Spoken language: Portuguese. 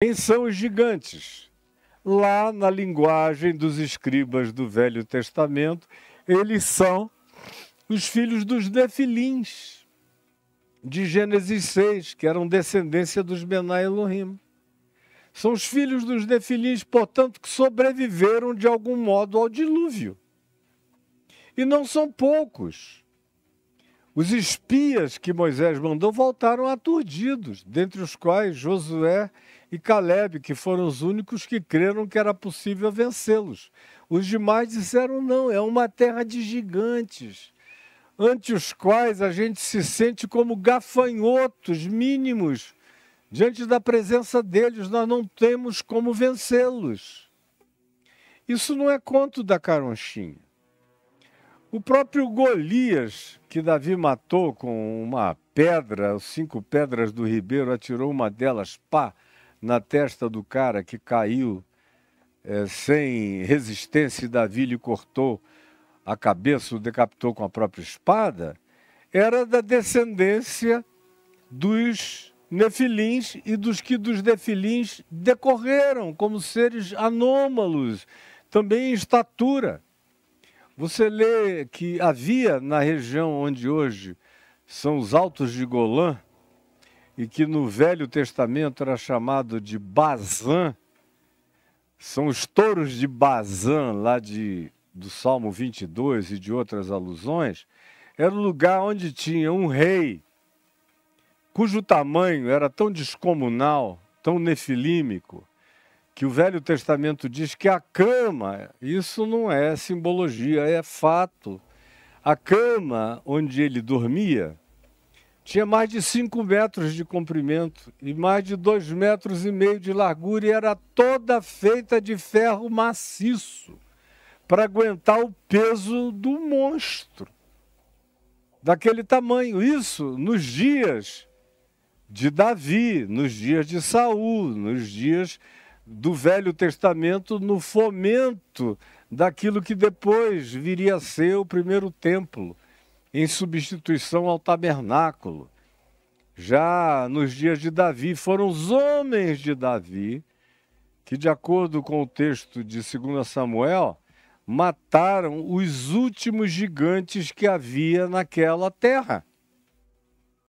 Quem são os gigantes? Lá na linguagem dos escribas do Velho Testamento, eles são os filhos dos nefilins, de Gênesis 6, que eram descendência dos Bená Elohim. São os filhos dos nefilins, portanto, que sobreviveram de algum modo ao dilúvio. E não são poucos. Os espias que Moisés mandou voltaram aturdidos, dentre os quais Josué e Caleb, que foram os únicos que creram que era possível vencê-los. Os demais disseram: não, é uma terra de gigantes, ante os quais a gente se sente como gafanhotos mínimos. Diante da presença deles, nós não temos como vencê-los. Isso não é conto da caronchinha. O próprio Golias, que Davi matou com uma pedra, cinco pedras do ribeiro, atirou uma delas, pá, na testa do cara que caiu é, sem resistência e Davi lhe cortou a cabeça, o decapitou com a própria espada, era da descendência dos nefilins e dos que dos nefilins decorreram como seres anômalos, também em estatura. Você lê que havia na região onde hoje são os Altos de Golã, e que no Velho Testamento era chamado de Bazã, são os touros de Bazã, lá de, do Salmo 22 e de outras alusões, era o lugar onde tinha um rei cujo tamanho era tão descomunal, tão nefilímico, que o Velho Testamento diz que a cama, isso não é simbologia, é fato, a cama onde ele dormia tinha mais de 5 metros de comprimento e mais de 2 metros e meio de largura e era toda feita de ferro maciço para aguentar o peso do monstro daquele tamanho. Isso nos dias de Davi, nos dias de Saul, nos dias do Velho Testamento, no fomento daquilo que depois viria a ser o primeiro templo em substituição ao tabernáculo. Já nos dias de Davi, foram os homens de Davi que, de acordo com o texto de 2 Samuel, mataram os últimos gigantes que havia naquela terra.